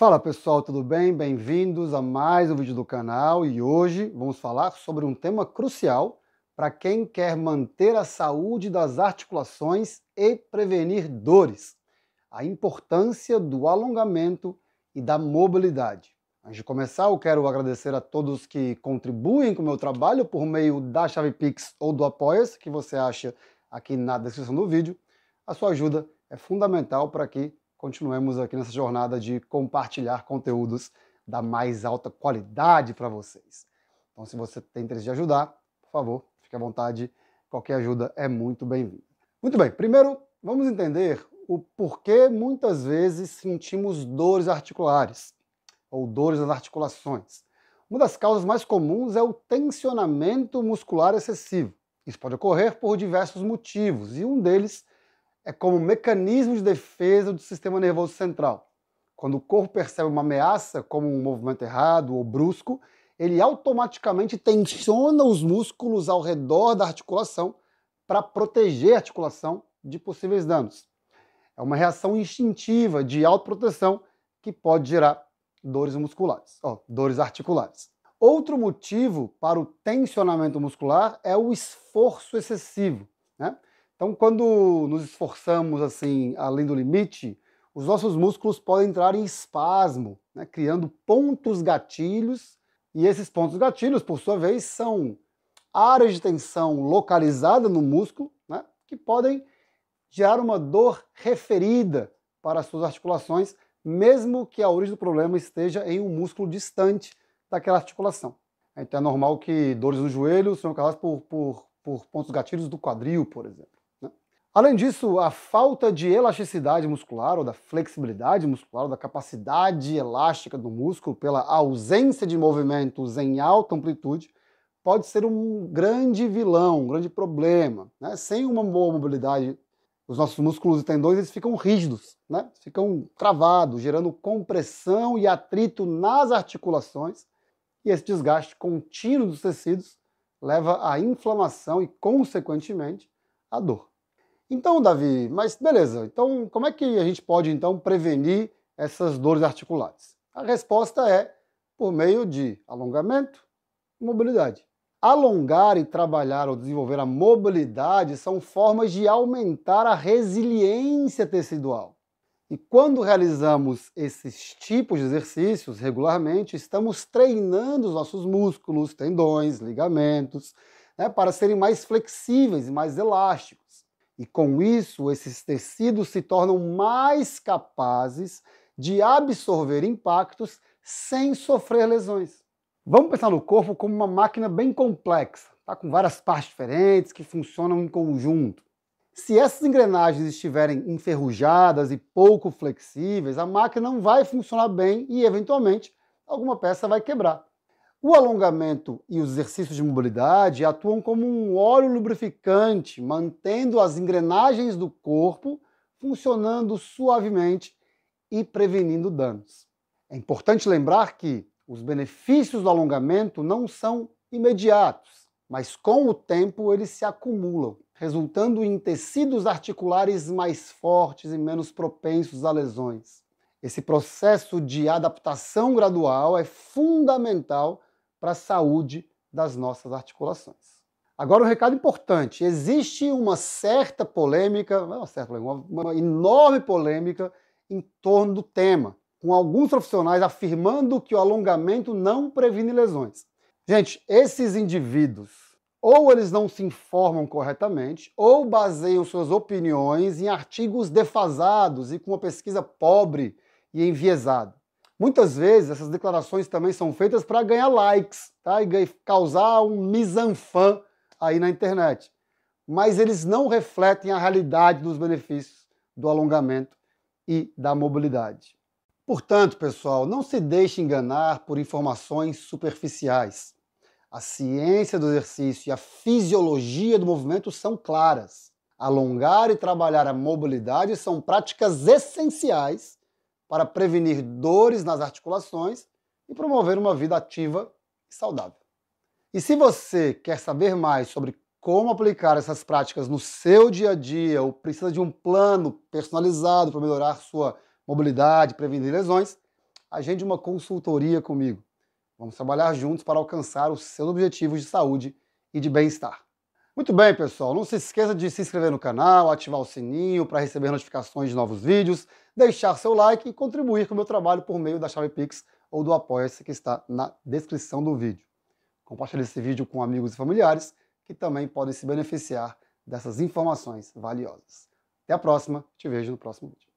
Fala pessoal, tudo bem? Bem-vindos a mais um vídeo do canal e hoje vamos falar sobre um tema crucial para quem quer manter a saúde das articulações e prevenir dores: a importância do alongamento e da mobilidade. Antes de começar, eu quero agradecer a todos que contribuem com o meu trabalho por meio da chave Pix ou do Apoia-se, que você acha aqui na descrição do vídeo. A sua ajuda é fundamental para que continuemos aqui nessa jornada de compartilhar conteúdos da mais alta qualidade para vocês. Então, se você tem interesse de ajudar, por favor, fique à vontade, qualquer ajuda é muito bem-vinda. Muito bem, primeiro vamos entender o porquê muitas vezes sentimos dores articulares ou dores nas articulações. Uma das causas mais comuns é o tensionamento muscular excessivo. Isso pode ocorrer por diversos motivos e um deles é como um mecanismo de defesa do sistema nervoso central. Quando o corpo percebe uma ameaça, como um movimento errado ou brusco, ele automaticamente tensiona os músculos ao redor da articulação para proteger a articulação de possíveis danos. É uma reação instintiva de autoproteção que pode gerar dores musculares, ó, dores articulares. Outro motivo para o tensionamento muscular é o esforço excessivo. Né? Então, quando nos esforçamos assim além do limite, os nossos músculos podem entrar em espasmo, né, criando pontos gatilhos, e esses pontos gatilhos, por sua vez, são áreas de tensão localizada no músculo, né, que podem gerar uma dor referida para as suas articulações, mesmo que a origem do problema esteja em um músculo distante daquela articulação. Então é normal que dores no joelho sejam causadas por, por, por pontos gatilhos do quadril, por exemplo. Além disso, a falta de elasticidade muscular, ou da flexibilidade muscular, ou da capacidade elástica do músculo, pela ausência de movimentos em alta amplitude, pode ser um grande vilão, um grande problema. Né? Sem uma boa mobilidade, os nossos músculos e tendões eles ficam rígidos, né? ficam travados, gerando compressão e atrito nas articulações, e esse desgaste contínuo dos tecidos leva à inflamação e, consequentemente, à dor. Então, Davi, mas beleza, então como é que a gente pode então prevenir essas dores articulares? A resposta é por meio de alongamento e mobilidade. Alongar e trabalhar ou desenvolver a mobilidade são formas de aumentar a resiliência tecidual. E quando realizamos esses tipos de exercícios regularmente, estamos treinando os nossos músculos, tendões, ligamentos, né, para serem mais flexíveis e mais elásticos. E com isso, esses tecidos se tornam mais capazes de absorver impactos sem sofrer lesões. Vamos pensar no corpo como uma máquina bem complexa, tá? com várias partes diferentes que funcionam em conjunto. Se essas engrenagens estiverem enferrujadas e pouco flexíveis, a máquina não vai funcionar bem e, eventualmente, alguma peça vai quebrar. O alongamento e os exercícios de mobilidade atuam como um óleo lubrificante, mantendo as engrenagens do corpo funcionando suavemente e prevenindo danos. É importante lembrar que os benefícios do alongamento não são imediatos, mas com o tempo eles se acumulam, resultando em tecidos articulares mais fortes e menos propensos a lesões. Esse processo de adaptação gradual é fundamental para a saúde das nossas articulações. Agora, um recado importante: existe uma certa polêmica, não é uma certa polêmica, uma enorme polêmica em torno do tema, com alguns profissionais afirmando que o alongamento não previne lesões. Gente, esses indivíduos ou eles não se informam corretamente, ou baseiam suas opiniões em artigos defasados e com uma pesquisa pobre e enviesada. Muitas vezes essas declarações também são feitas para ganhar likes, tá? E causar um misanfã aí na internet. Mas eles não refletem a realidade dos benefícios do alongamento e da mobilidade. Portanto, pessoal, não se deixe enganar por informações superficiais. A ciência do exercício e a fisiologia do movimento são claras. Alongar e trabalhar a mobilidade são práticas essenciais para prevenir dores nas articulações e promover uma vida ativa e saudável. E se você quer saber mais sobre como aplicar essas práticas no seu dia a dia ou precisa de um plano personalizado para melhorar sua mobilidade, prevenir lesões, agende uma consultoria comigo. Vamos trabalhar juntos para alcançar os seus objetivos de saúde e de bem-estar. Muito bem, pessoal. Não se esqueça de se inscrever no canal, ativar o sininho para receber notificações de novos vídeos, deixar seu like e contribuir com o meu trabalho por meio da chave Pix ou do Apoia-se que está na descrição do vídeo. Compartilhe esse vídeo com amigos e familiares que também podem se beneficiar dessas informações valiosas. Até a próxima, te vejo no próximo vídeo.